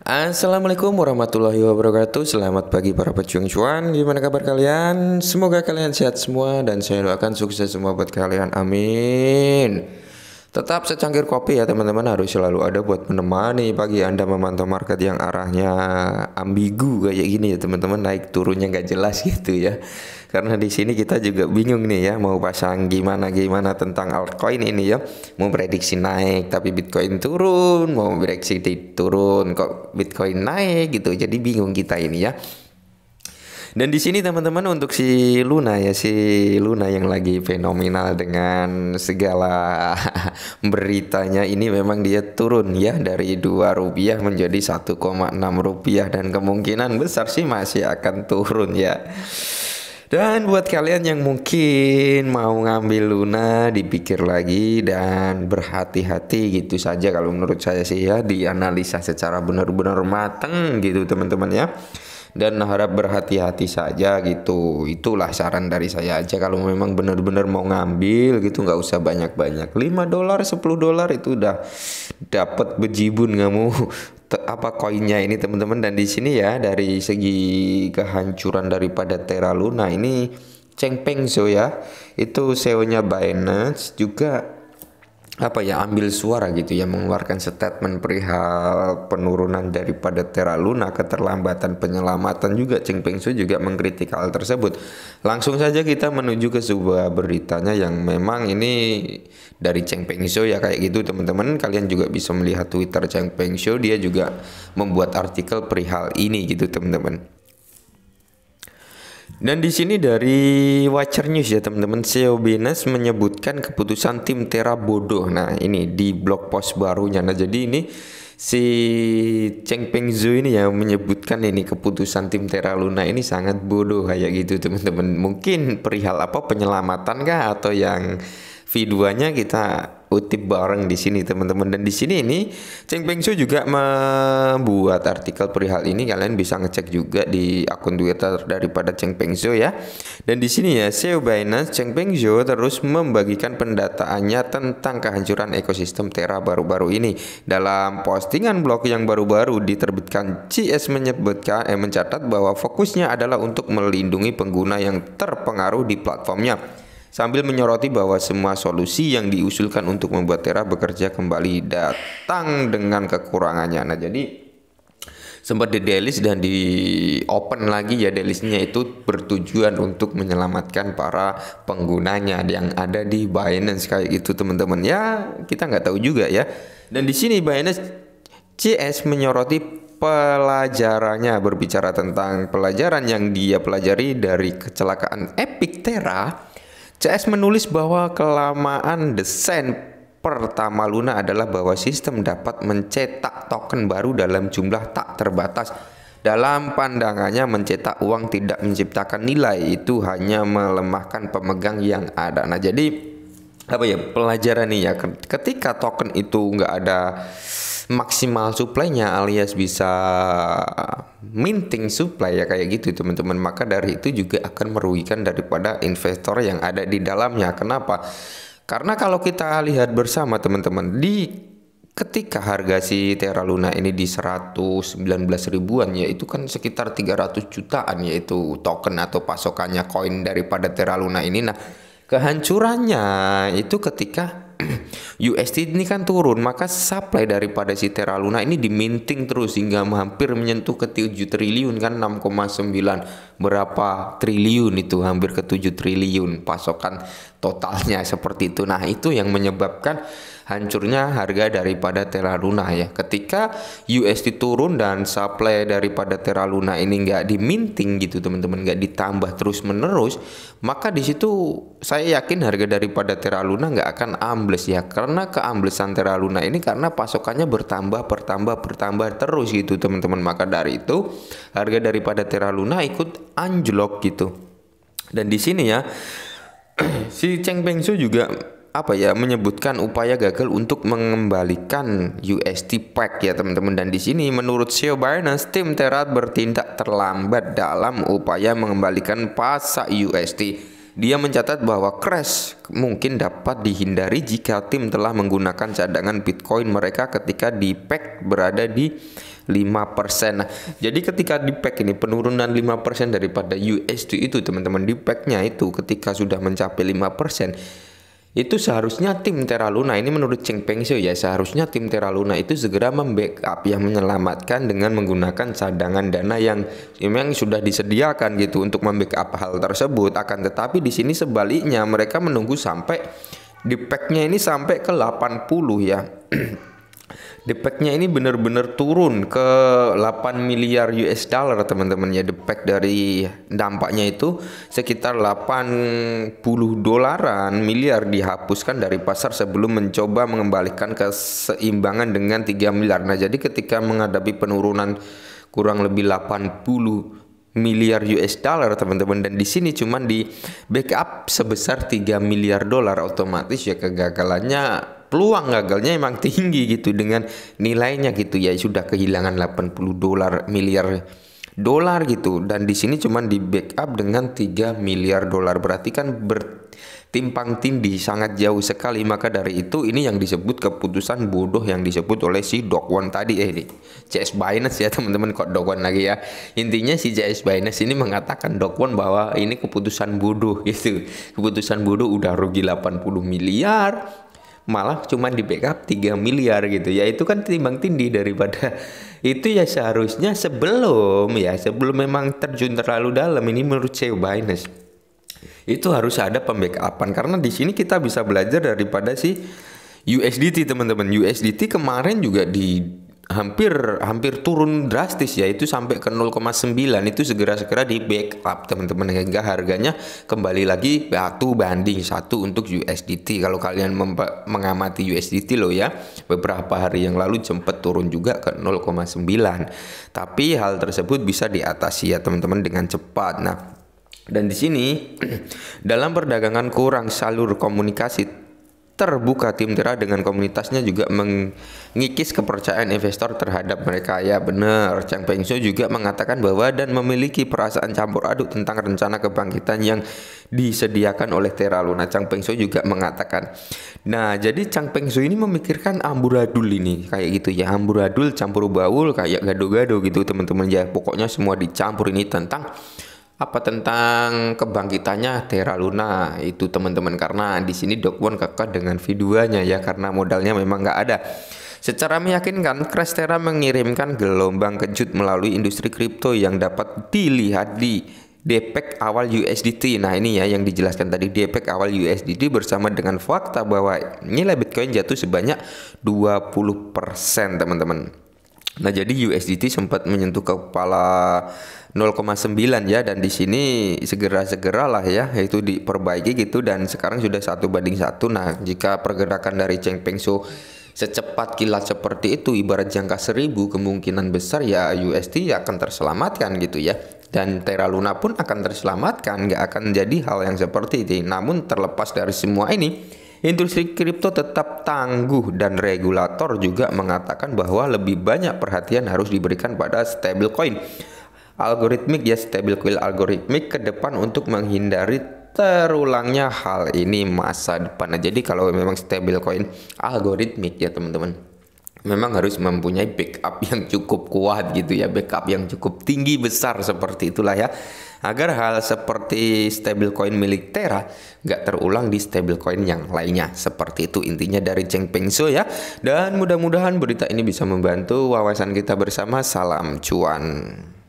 Assalamualaikum warahmatullahi wabarakatuh Selamat pagi para pejuang cuan Gimana kabar kalian? Semoga kalian sehat semua Dan saya doakan sukses semua buat kalian Amin Tetap secangkir kopi ya teman-teman harus selalu ada buat menemani pagi Anda memantau market yang arahnya ambigu kayak gini ya teman-teman naik turunnya nggak jelas gitu ya. Karena di sini kita juga bingung nih ya mau pasang gimana gimana tentang altcoin ini ya. Mau prediksi naik tapi Bitcoin turun, mau prediksi turun kok Bitcoin naik gitu. Jadi bingung kita ini ya. Dan di sini teman-teman untuk si Luna ya si Luna yang lagi fenomenal dengan segala beritanya ini memang dia turun ya dari dua rupiah menjadi 1,6 rupiah dan kemungkinan besar sih masih akan turun ya. Dan buat kalian yang mungkin mau ngambil Luna dipikir lagi dan berhati-hati gitu saja kalau menurut saya sih ya dianalisa secara benar-benar mateng gitu teman-teman ya dan harap berhati-hati saja gitu itulah saran dari saya aja kalau memang benar-benar mau ngambil gitu nggak usah banyak-banyak 5 dolar 10 dolar itu udah dapat bejibun kamu apa koinnya ini teman-teman dan di sini ya dari segi kehancuran daripada Terra Luna ini cengpeng so ya itu seonya Binance juga apa ya ambil suara gitu ya mengeluarkan statement perihal penurunan daripada Terra Luna keterlambatan penyelamatan juga Cheng Su juga mengkritik hal tersebut langsung saja kita menuju ke sebuah beritanya yang memang ini dari Cheng Peng Su ya kayak gitu teman-teman kalian juga bisa melihat Twitter Cheng Peng Su dia juga membuat artikel perihal ini gitu teman-teman dan di sini dari Watcher News ya teman-teman, CEO Binance menyebutkan keputusan tim Terra bodoh. Nah ini di blog post barunya. Nah jadi ini si Cheng Peng Zhu ini yang menyebutkan ini keputusan tim Terra Luna ini sangat bodoh kayak gitu teman-teman. Mungkin perihal apa penyelamatan kah atau yang V2-nya kita utip bareng di sini teman-teman dan di sini ini Cheng Peng Su juga membuat artikel perihal ini kalian bisa ngecek juga di akun Twitter daripada Cheng Peng Su ya dan di sini ya CEO Binance Cheng Peng Su terus membagikan pendataannya tentang kehancuran ekosistem Terra baru-baru ini dalam postingan blog yang baru-baru diterbitkan CS menyebutkan eh mencatat bahwa fokusnya adalah untuk melindungi pengguna yang terpengaruh di platformnya sambil menyoroti bahwa semua solusi yang diusulkan untuk membuat Tera bekerja kembali datang dengan kekurangannya. Nah, jadi sempat di delist dan di open lagi ya delisnya itu bertujuan untuk menyelamatkan para penggunanya yang ada di Binance kayak gitu teman-teman ya kita nggak tahu juga ya dan di sini Binance CS menyoroti pelajarannya berbicara tentang pelajaran yang dia pelajari dari kecelakaan Epic Terra CS menulis bahwa kelamaan desain pertama Luna adalah bahwa sistem dapat mencetak token baru dalam jumlah tak terbatas. Dalam pandangannya mencetak uang tidak menciptakan nilai itu hanya melemahkan pemegang yang ada. Nah, jadi apa ya pelajaran nih ya ketika token itu nggak ada maksimal suplainya alias bisa minting supply ya kayak gitu teman-teman maka dari itu juga akan merugikan daripada investor yang ada di dalamnya kenapa karena kalau kita lihat bersama teman-teman di ketika harga si Terra Luna ini di 119 ribuan ya itu kan sekitar 300 jutaan yaitu token atau pasokannya koin daripada Terra Luna ini nah Kehancurannya itu ketika USD ini kan turun, maka supply daripada si Terra Luna ini diminting terus hingga hampir menyentuh ke 7 triliun kan 6,9 berapa triliun itu hampir ke 7 triliun pasokan totalnya seperti itu. Nah, itu yang menyebabkan hancurnya harga daripada Terra Luna ya. Ketika USD turun dan supply daripada Terra Luna ini nggak diminting gitu teman-teman, nggak ditambah terus menerus, maka di situ saya yakin harga daripada Terra Luna nggak akan ambles ya, karena keamblesan Terra Luna ini karena pasokannya bertambah, bertambah, bertambah terus gitu teman-teman. Maka dari itu harga daripada Terra Luna ikut anjlok gitu. Dan di sini ya si Cheng Bengsu juga apa ya menyebutkan upaya gagal untuk mengembalikan USD pack ya teman-teman dan di sini menurut CEO Binance tim Terra bertindak terlambat dalam upaya mengembalikan pasak USD. Dia mencatat bahwa crash mungkin dapat dihindari jika tim telah menggunakan cadangan Bitcoin mereka ketika di pack berada di 5%. Nah, jadi ketika di pack ini penurunan 5% daripada USD itu teman-teman di packnya itu ketika sudah mencapai 5% itu seharusnya tim Terra Luna ini menurut Cheng Peng Xiu ya seharusnya tim Terra Luna itu segera membackup yang menyelamatkan dengan menggunakan cadangan dana yang memang sudah disediakan gitu untuk membackup hal tersebut akan tetapi di sini sebaliknya mereka menunggu sampai di packnya ini sampai ke 80 ya depeknya ini benar-benar turun ke 8 miliar US dollar teman-teman ya depek dari dampaknya itu sekitar 80 dolaran miliar dihapuskan dari pasar sebelum mencoba mengembalikan keseimbangan dengan 3 miliar nah jadi ketika menghadapi penurunan kurang lebih 80 miliar US dollar teman-teman dan di sini cuman di backup sebesar 3 miliar dolar otomatis ya kegagalannya peluang gagalnya emang tinggi gitu dengan nilainya gitu ya sudah kehilangan 80 dolar miliar dolar gitu dan di sini cuman di backup dengan 3 miliar dolar berarti kan bertimpang tindih sangat jauh sekali maka dari itu ini yang disebut keputusan bodoh yang disebut oleh si Dokwon tadi eh CS Binance ya teman-teman kok Dokwon lagi ya intinya si CS Binance ini mengatakan Dokwon bahwa ini keputusan bodoh gitu keputusan bodoh udah rugi 80 miliar malah cuma di backup 3 miliar gitu ya itu kan timbang tindi daripada itu ya seharusnya sebelum ya sebelum memang terjun terlalu dalam ini menurut CEO Binance itu harus ada pembackupan karena di sini kita bisa belajar daripada si USDT teman-teman USDT kemarin juga di hampir hampir turun drastis ya itu sampai ke 0,9 itu segera-segera di backup teman-teman hingga harganya kembali lagi satu banding satu untuk USDT kalau kalian mengamati USDT loh ya beberapa hari yang lalu sempat turun juga ke 0,9 tapi hal tersebut bisa diatasi ya teman-teman dengan cepat nah dan di sini dalam perdagangan kurang salur komunikasi terbuka tim Tira dengan komunitasnya juga mengikis kepercayaan investor terhadap mereka ya benar Chang Peng Su juga mengatakan bahwa dan memiliki perasaan campur aduk tentang rencana kebangkitan yang disediakan oleh Tera Luna Chang Peng Su juga mengatakan nah jadi Chang Peng Su ini memikirkan amburadul ini kayak gitu ya amburadul campur baul kayak gado-gado gitu teman-teman ya pokoknya semua dicampur ini tentang apa tentang kebangkitannya Terra Luna itu teman-teman karena di sini Dokwon kekeh dengan videonya ya karena modalnya memang nggak ada. Secara meyakinkan, Crash Terra mengirimkan gelombang kejut melalui industri kripto yang dapat dilihat di Depek awal USDT. Nah ini ya yang dijelaskan tadi Depek awal USDT bersama dengan fakta bahwa nilai Bitcoin jatuh sebanyak 20% teman-teman. Nah, jadi USDT sempat menyentuh kepala 0,9 ya dan di sini segera-segeralah ya itu diperbaiki gitu dan sekarang sudah satu banding satu. Nah, jika pergerakan dari Cheng Peng So secepat kilat seperti itu ibarat jangka seribu kemungkinan besar ya USD akan terselamatkan gitu ya dan Terra Luna pun akan terselamatkan nggak akan jadi hal yang seperti itu. namun terlepas dari semua ini Industri kripto tetap tangguh dan regulator juga mengatakan bahwa lebih banyak perhatian harus diberikan pada stablecoin. Algoritmik ya stablecoin algoritmik ke depan untuk menghindari terulangnya hal ini masa depan. Nah, jadi kalau memang stablecoin algoritmik ya teman-teman memang harus mempunyai backup yang cukup kuat gitu ya, backup yang cukup tinggi besar seperti itulah ya. Agar hal seperti stablecoin milik Terra nggak terulang di stablecoin yang lainnya. Seperti itu intinya dari Cheng Peng So ya. Dan mudah-mudahan berita ini bisa membantu wawasan kita bersama. Salam cuan.